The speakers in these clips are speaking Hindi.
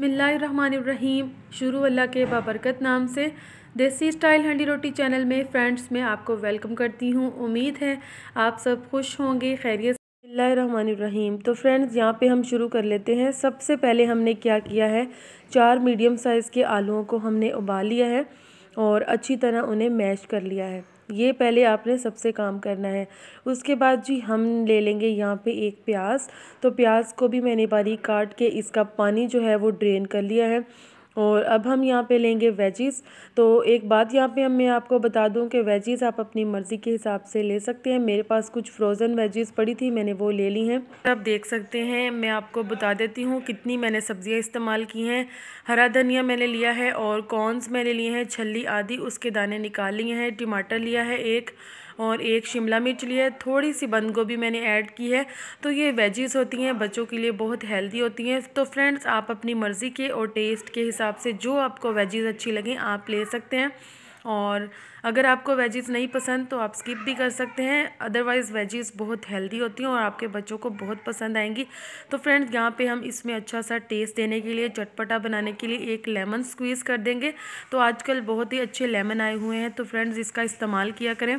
बसमीम शुरू अल्लाह के बाबरकत नाम से देसी स्टाइल हंडी रोटी चैनल में फ्रेंड्स मैं आपको वेलकम करती हूँ उम्मीद है आप सब खुश होंगे खैरियत रहीम तो फ्रेंड्स यहाँ पे हम शुरू कर लेते हैं सबसे पहले हमने क्या किया है चार मीडियम साइज़ के आलूओं को हमने उबाल लिया है और अच्छी तरह उन्हें मैश कर लिया है ये पहले आपने सबसे काम करना है उसके बाद जी हम ले लेंगे यहाँ पे एक प्याज तो प्याज को भी मैंने बारीक काट के इसका पानी जो है वो ड्रेन कर लिया है और अब हम यहाँ पे लेंगे वेजीज़ तो एक बात यहाँ पे हम मैं आपको बता दूँ कि वेजीज़ आप अपनी मर्ज़ी के हिसाब से ले सकते हैं मेरे पास कुछ फ्रोज़न वेजीज़ पड़ी थी मैंने वो ले ली हैं आप देख सकते हैं मैं आपको बता देती हूँ कितनी मैंने सब्ज़ियाँ इस्तेमाल की हैं हरा धनिया मैंने लिया है और कॉर्नस मैंने लिए हैं छली आदि उसके दाने निकाल लिए हैं टमाटर लिया है एक और एक शिमला मिर्च ली है थोड़ी सी बंद गोभी मैंने ऐड की है तो ये वेजीज होती हैं बच्चों के लिए बहुत हेल्दी होती हैं तो फ्रेंड्स आप अपनी मर्ज़ी के और टेस्ट के हिसाब से जो आपको वेजेस अच्छी लगें आप ले सकते हैं और अगर आपको वेजेस नहीं पसंद तो आप स्किप भी कर सकते हैं अदरवाइज़ वेजेस बहुत हेल्दी होती हैं और आपके बच्चों को बहुत पसंद आएंगी तो फ्रेंड्स यहाँ पे हम इसमें अच्छा सा टेस्ट देने के लिए चटपटा बनाने के लिए एक लेमन स्क्वीज़ कर देंगे तो आजकल बहुत ही अच्छे लेमन आए हुए हैं तो फ्रेंड्स इसका इस्तेमाल किया करें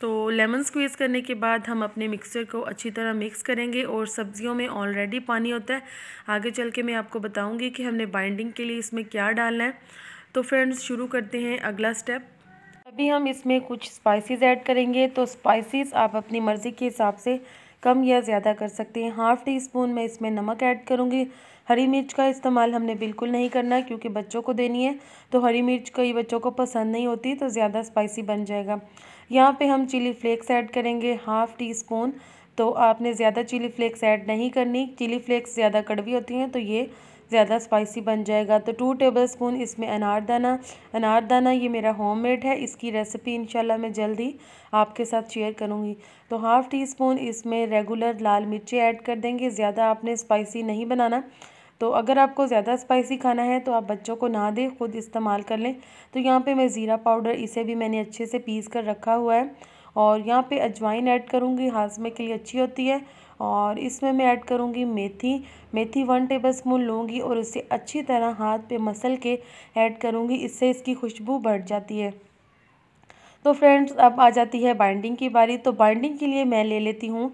तो लेमन स्क्वीज़ करने के बाद हम अपने मिक्सर को अच्छी तरह मिक्स करेंगे और सब्जियों में ऑलरेडी पानी होता है आगे चल के मैं आपको बताऊंगी कि हमने बाइंडिंग के लिए इसमें क्या डालना है तो फ्रेंड्स शुरू करते हैं अगला स्टेप अभी हम इसमें कुछ स्पाइसेस ऐड करेंगे तो स्पाइसेस आप अपनी मर्ज़ी के हिसाब से कम या ज़्यादा कर सकते हैं हाफ़ टी स्पून मैं इसमें नमक ऐड करूँगी हरी मिर्च का इस्तेमाल हमने बिल्कुल नहीं करना क्योंकि बच्चों को देनी है तो हरी मिर्च कई बच्चों को पसंद नहीं होती तो ज़्यादा स्पाइसी बन जाएगा यहाँ पे हम चिली फ्लेक्स ऐड करेंगे हाफ़ टी स्पून तो आपने ज़्यादा चिली फ्लेक्स ऐड नहीं करनी चिली फ्लेक्स ज़्यादा कड़वी होती हैं तो ये ज़्यादा स्पाइसी बन जाएगा तो टू टेबल स्पून इसमें अनारदाना अनारदाना ये मेरा होम मेड है इसकी रेसिपी इंशाल्लाह मैं जल्दी आपके साथ शेयर करूँगी तो हाफ़ टी स्पून इसमें रेगुलर लाल मिर्ची ऐड कर देंगे ज़्यादा आपने स्पाइसी नहीं बनाना तो अगर आपको ज़्यादा स्पाइसी खाना है तो आप बच्चों को ना दें खुद इस्तेमाल कर लें तो यहाँ पे मैं ज़ीरा पाउडर इसे भी मैंने अच्छे से पीस कर रखा हुआ है और यहाँ पे अजवाइन ऐड करूँगी हाजमे के लिए अच्छी होती है और इसमें मैं ऐड करूँगी मेथी मेथी वन टेबल स्पून लूँगी और इसे अच्छी तरह हाथ पे मसल के ऐड करूँगी इससे इसकी खुशबू बढ़ जाती है तो फ्रेंड्स अब आ जाती है बाइंडिंग की बारी तो बाइंडिंग के लिए मैं ले लेती हूँ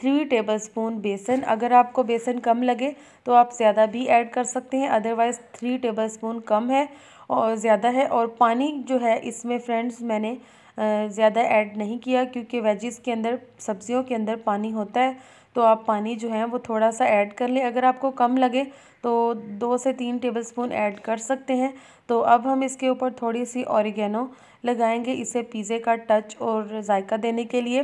थ्री टेबलस्पून बेसन अगर आपको बेसन कम लगे तो आप ज़्यादा भी ऐड कर सकते हैं अदरवाइज़ थ्री टेबलस्पून कम है और ज़्यादा है और पानी जो है इसमें फ्रेंड्स मैंने ज़्यादा ऐड नहीं किया क्योंकि वेजिस के अंदर सब्जियों के अंदर पानी होता है तो आप पानी जो है वो थोड़ा सा ऐड कर लें अगर आपको कम लगे तो दो से तीन टेबलस्पून ऐड कर सकते हैं तो अब हम इसके ऊपर थोड़ी सी औरगेनो लगाएंगे इसे पिज़्ज़े का टच और जायका देने के लिए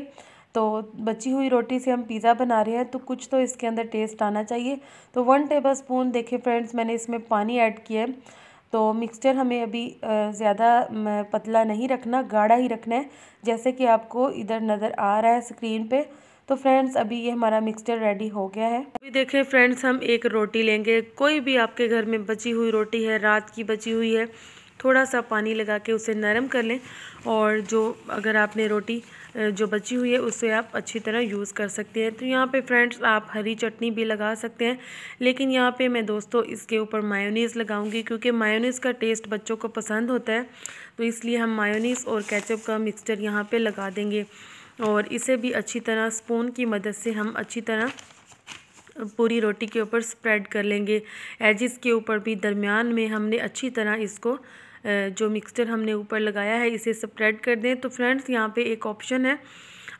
तो बची हुई रोटी से हम पिज़्ज़ा बना रहे हैं तो कुछ तो इसके अंदर टेस्ट आना चाहिए तो वन टेबल स्पून देखिए फ्रेंड्स मैंने इसमें पानी ऐड किया है तो मिक्सचर हमें अभी ज़्यादा पतला नहीं रखना गाढ़ा ही रखना है जैसे कि आपको इधर नज़र आ रहा है स्क्रीन पे तो फ्रेंड्स अभी ये हमारा मिक्सचर रेडी हो गया है अभी देखें फ्रेंड्स हम एक रोटी लेंगे कोई भी आपके घर में बची हुई रोटी है रात की बची हुई है थोड़ा सा पानी लगा के उसे नरम कर लें और जो अगर आपने रोटी जो बची हुई है उसे आप अच्छी तरह यूज़ कर सकते हैं तो यहाँ पे फ्रेंड्स आप हरी चटनी भी लगा सकते हैं लेकिन यहाँ पे मैं दोस्तों इसके ऊपर मायोनीज़ लगाऊंगी क्योंकि मायोनीज़ का टेस्ट बच्चों को पसंद होता है तो इसलिए हम मायोनीज़ और कैचअप का मिक्सचर यहाँ पर लगा देंगे और इसे भी अच्छी तरह स्पून की मदद से हम अच्छी तरह पूरी रोटी के ऊपर स्प्रेड कर लेंगे एजिस के ऊपर भी दरमियान में हमने अच्छी तरह इसको जो मिक्सचर हमने ऊपर लगाया है इसे स्प्रेड कर दें तो फ्रेंड्स यहाँ पे एक ऑप्शन है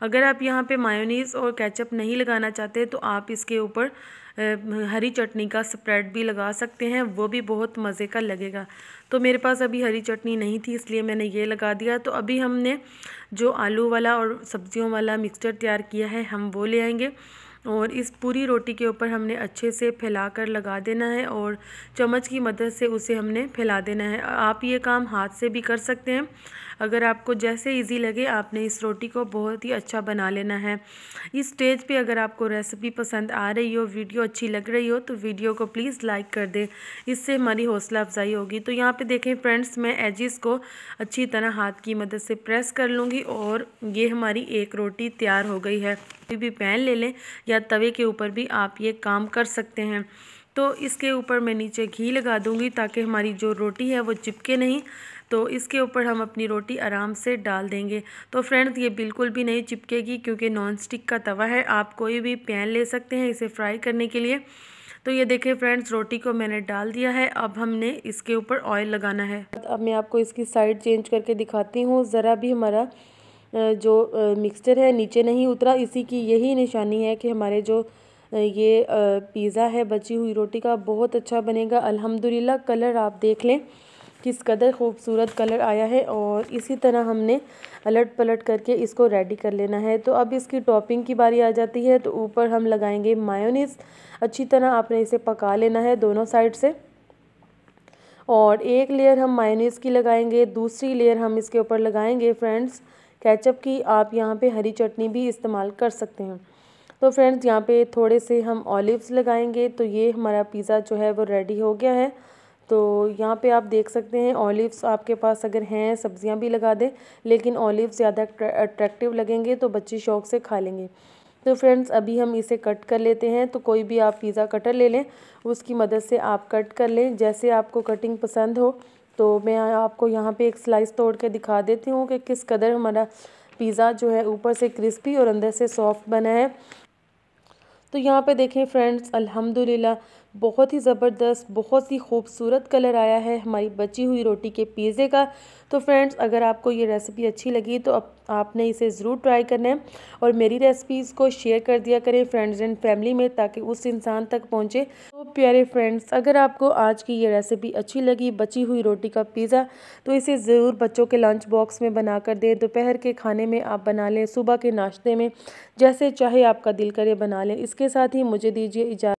अगर आप यहाँ पे मायोनीज़ और केचप नहीं लगाना चाहते तो आप इसके ऊपर हरी चटनी का स्प्रेड भी लगा सकते हैं वो भी बहुत मज़े का लगेगा तो मेरे पास अभी हरी चटनी नहीं थी इसलिए मैंने ये लगा दिया तो अभी हमने जो आलू वाला और सब्जियों वाला मिक्सचर तैयार किया है हम वो ले आएंगे और इस पूरी रोटी के ऊपर हमने अच्छे से फैला कर लगा देना है और चम्मच की मदद से उसे हमने फैला देना है आप ये काम हाथ से भी कर सकते हैं अगर आपको जैसे इजी लगे आपने इस रोटी को बहुत ही अच्छा बना लेना है इस स्टेज पे अगर आपको रेसिपी पसंद आ रही हो वीडियो अच्छी लग रही हो तो वीडियो को प्लीज़ लाइक कर दे इससे हमारी हौसला अफजाई होगी तो यहाँ पर देखें फ्रेंड्स मैं एजिस को अच्छी तरह हाथ की मदद से प्रेस कर लूँगी और ये हमारी एक रोटी तैयार हो गई है कोई भी पैन ले लें या तवे के ऊपर भी आप ये काम कर सकते हैं तो इसके ऊपर मैं नीचे घी लगा दूँगी ताकि हमारी जो रोटी है वो चिपके नहीं तो इसके ऊपर हम अपनी रोटी आराम से डाल देंगे तो फ्रेंड्स ये बिल्कुल भी नहीं चिपकेगी क्योंकि नॉन स्टिक का तवा है आप कोई भी पैन ले सकते हैं इसे फ्राई करने के लिए तो ये देखें फ्रेंड्स रोटी को मैंने डाल दिया है अब हमने इसके ऊपर ऑयल लगाना है अब मैं आपको इसकी साइड चेंज करके दिखाती हूँ ज़रा भी हमारा जो मिक्सचर है नीचे नहीं उतरा इसी की यही निशानी है कि हमारे जो ये पिज़्ज़ा है बची हुई रोटी का बहुत अच्छा बनेगा अल्हम्दुलिल्लाह कलर आप देख लें किस कदर खूबसूरत कलर आया है और इसी तरह हमने अलट पलट करके इसको रेडी कर लेना है तो अब इसकी टॉपिंग की बारी आ जाती है तो ऊपर हम लगाएंगे मायोनीस अच्छी तरह आपने इसे पका लेना है दोनों साइड से और एक लेयर हम मायोनीस की लगाएंगे दूसरी लेयर हम इसके ऊपर लगाएंगे फ्रेंड्स कैचअप की आप यहाँ पर हरी चटनी भी इस्तेमाल कर सकते हैं तो फ्रेंड्स यहाँ पे थोड़े से हम ऑलिव्स लगाएंगे तो ये हमारा पिज़्ज़ा जो है वो रेडी हो गया है तो यहाँ पे आप देख सकते हैं ऑलिव्स आपके पास अगर हैं सब्जियाँ भी लगा दें लेकिन ऑलिव्स ज़्यादा अट्रैक्टिव लगेंगे तो बच्चे शौक से खा लेंगे तो फ्रेंड्स अभी हम इसे कट कर लेते हैं तो कोई भी आप पिज़्ज़ा कटर ले लें उसकी मदद से आप कट कर लें जैसे आपको कटिंग पसंद हो तो मैं आपको यहाँ पे एक स्लाइस तोड़ के दिखा देती हूँ कि किस कदर हमारा पिज़्ज़ा जो है ऊपर से क्रिस्पी और अंदर से सॉफ्ट बना है तो यहाँ पे देखें फ्रेंड्स अल्हम्दुलिल्लाह बहुत ही ज़बरदस्त बहुत ही खूबसूरत कलर आया है हमारी बची हुई रोटी के पिज़्ज़े का तो फ्रेंड्स अगर आपको ये रेसिपी अच्छी लगी तो अब आपने इसे ज़रूर ट्राई करना है और मेरी रेसिपीज़ को शेयर कर दिया करें फ्रेंड्स एंड फैमिली में ताकि उस इंसान तक पहुँचे तो प्यारे फ्रेंड्स अगर आपको आज की ये रेसिपी अच्छी लगी बची हुई रोटी का पिज़्ज़ा तो इसे ज़रूर बच्चों के लंच बॉक्स में बना कर दें दोपहर के खाने में आप बना लें सुबह के नाश्ते में जैसे चाहे आपका दिल करे बना लें इसके साथ ही मुझे दीजिए इजाज़त